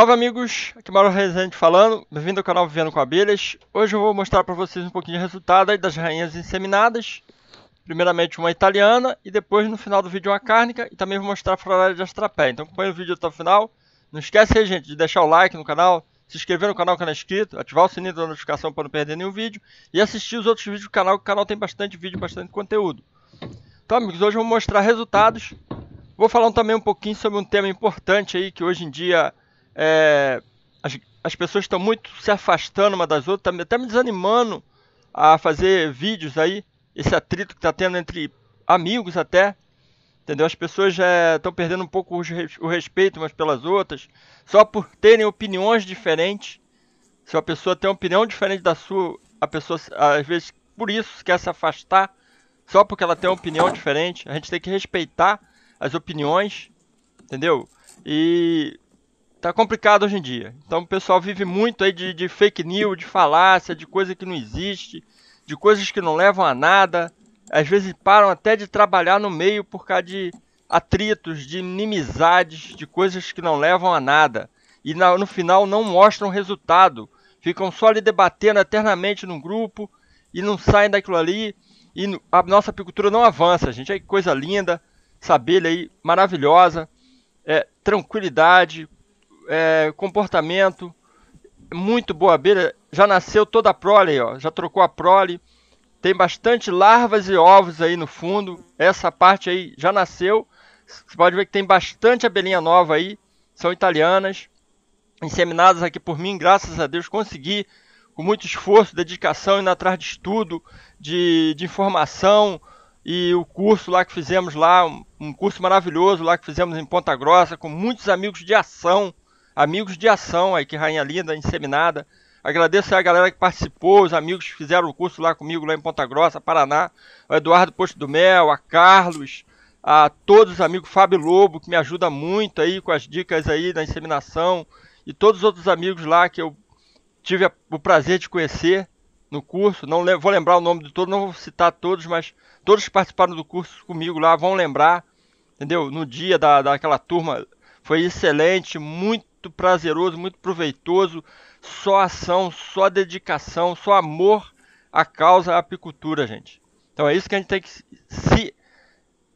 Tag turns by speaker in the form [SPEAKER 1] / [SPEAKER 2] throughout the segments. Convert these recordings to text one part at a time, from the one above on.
[SPEAKER 1] Salve amigos, aqui é Mauro Rezende falando, bem-vindo ao canal Vivendo com Abelhas. Hoje eu vou mostrar para vocês um pouquinho de resultado das rainhas inseminadas. Primeiramente uma italiana e depois no final do vídeo uma cárnica e também vou mostrar a floralha de astrapé. Então acompanhe o vídeo até o final. Não esquece aí gente de deixar o like no canal, se inscrever no canal que não é inscrito, ativar o sininho da notificação para não perder nenhum vídeo e assistir os outros vídeos do canal, que o canal tem bastante vídeo, bastante conteúdo. Então amigos, hoje eu vou mostrar resultados. Vou falar também um pouquinho sobre um tema importante aí que hoje em dia é, as, as pessoas estão muito se afastando uma das outras, até tá tá me desanimando a fazer vídeos aí, esse atrito que está tendo entre amigos até, entendeu? As pessoas já estão perdendo um pouco o respeito umas pelas outras, só por terem opiniões diferentes. Se uma pessoa tem uma opinião diferente da sua, a pessoa às vezes por isso quer se afastar, só porque ela tem uma opinião diferente. A gente tem que respeitar as opiniões, entendeu? E tá complicado hoje em dia. Então o pessoal vive muito aí de, de fake news, de falácia, de coisa que não existe, de coisas que não levam a nada. Às vezes param até de trabalhar no meio por causa de atritos, de inimizades, de coisas que não levam a nada. E na, no final não mostram resultado. Ficam só ali debatendo eternamente num grupo e não saem daquilo ali. E a nossa apicultura não avança, gente. Aí que coisa linda, essa abelha aí maravilhosa. É, tranquilidade, é, comportamento, muito boa abelha. Já nasceu toda a prole ó. Já trocou a prole. Tem bastante larvas e ovos aí no fundo. Essa parte aí já nasceu. Você pode ver que tem bastante abelhinha nova aí. São italianas. Inseminadas aqui por mim, graças a Deus, consegui. Com muito esforço, dedicação, indo atrás de estudo, de, de informação. E o curso lá que fizemos lá, um curso maravilhoso lá que fizemos em Ponta Grossa, com muitos amigos de ação amigos de ação aí, que rainha linda, inseminada. Agradeço a galera que participou, os amigos que fizeram o curso lá comigo, lá em Ponta Grossa, Paraná. O Eduardo Posto do Mel, a Carlos, a todos os amigos, Fábio Lobo, que me ajuda muito aí com as dicas aí da inseminação. E todos os outros amigos lá que eu tive o prazer de conhecer no curso. Não vou lembrar o nome de todos, não vou citar todos, mas todos que participaram do curso comigo lá vão lembrar. Entendeu? No dia da, daquela turma foi excelente, muito muito prazeroso, muito proveitoso. Só ação, só dedicação, só amor à causa, à apicultura, gente. Então é isso que a gente tem que se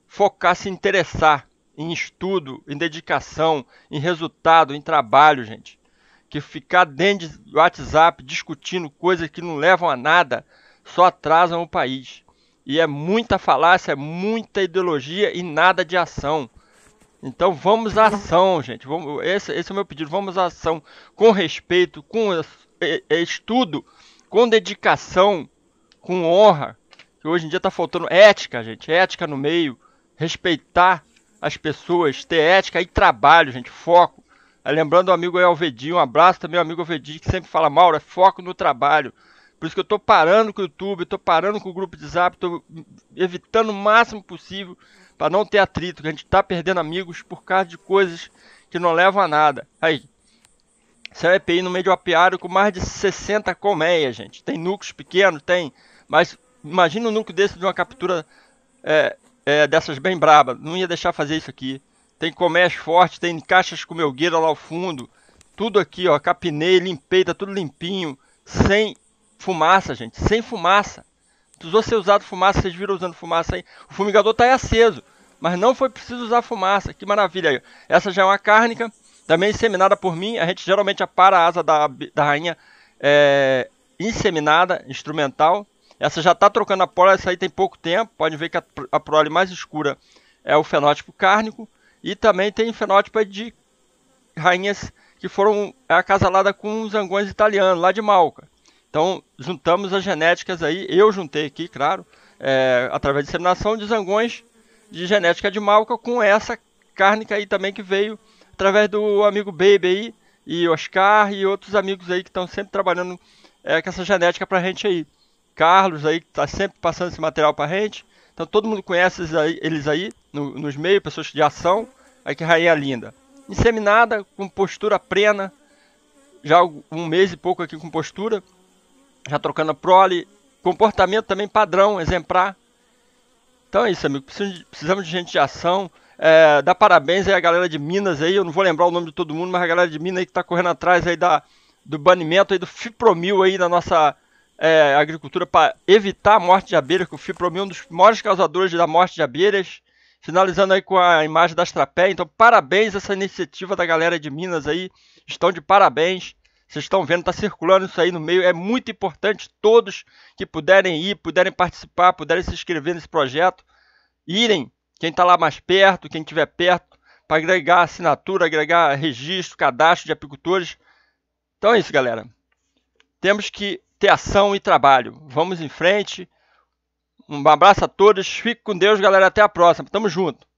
[SPEAKER 1] focar, se interessar em estudo, em dedicação, em resultado, em trabalho, gente. Que ficar dentro do WhatsApp discutindo coisas que não levam a nada só atrasam o país. E é muita falácia, é muita ideologia e nada de ação. Então vamos à ação, gente. Vamos, esse, esse é o meu pedido. Vamos à ação com respeito, com estudo, com dedicação, com honra. Que hoje em dia está faltando ética, gente. Ética no meio. Respeitar as pessoas, ter ética e trabalho, gente. Foco. É, lembrando o amigo Alvedi, um abraço também ao amigo Alvedi, que sempre fala, Mauro, é foco no trabalho. Por isso que eu tô parando com o YouTube, tô parando com o grupo de zap, tô evitando o máximo possível para não ter atrito, que a gente está perdendo amigos por causa de coisas que não levam a nada. Aí, isso EPI é no meio apiário com mais de 60 colmeias, gente. Tem núcleos pequenos, tem, mas imagina um núcleo desse de uma captura é, é, dessas bem braba. Não ia deixar fazer isso aqui. Tem colmeias fortes, tem caixas com melgueira lá ao fundo. Tudo aqui, ó, capinei, limpei, tá tudo limpinho, sem fumaça, gente, sem fumaça. Precisou ser usado fumaça, vocês viram usando fumaça aí. O fumigador está aí aceso, mas não foi preciso usar fumaça. Que maravilha aí. Essa já é uma cárnica, também inseminada por mim. A gente geralmente apara a asa da, da rainha é, inseminada, instrumental. Essa já está trocando a prole, essa aí tem pouco tempo. Pode ver que a, a prole mais escura é o fenótipo cárnico. E também tem fenótipo de rainhas que foram acasaladas com os zangões italianos, lá de Malca. Então, juntamos as genéticas aí, eu juntei aqui, claro, é, através de disseminação de zangões de genética de malca com essa cárnica aí também que veio através do amigo Baby aí, e Oscar e outros amigos aí que estão sempre trabalhando é, com essa genética pra gente aí. Carlos aí que tá sempre passando esse material pra gente. Então todo mundo conhece eles aí, eles aí no, nos meios, pessoas de ação. Aí que rainha linda. Inseminada, com postura plena. Já um mês e pouco aqui com postura já trocando a prole. Comportamento também padrão, exemplar. Então é isso, amigo. Precisamos de gente de ação. É, dá parabéns aí a galera de Minas aí. Eu não vou lembrar o nome de todo mundo, mas a galera de Minas aí que está correndo atrás aí da, do banimento aí do fipromil aí na nossa é, agricultura para evitar a morte de abelhas, que o fipromil é um dos maiores causadores da morte de abelhas. Finalizando aí com a imagem da trapé. Então, parabéns essa iniciativa da galera de Minas aí. Estão de parabéns. Vocês estão vendo, está circulando isso aí no meio. É muito importante todos que puderem ir, puderem participar, puderem se inscrever nesse projeto, irem. Quem está lá mais perto, quem estiver perto, para agregar assinatura, agregar registro, cadastro de apicultores. Então é isso, galera. Temos que ter ação e trabalho. Vamos em frente. Um abraço a todos. Fique com Deus, galera. Até a próxima. Tamo junto.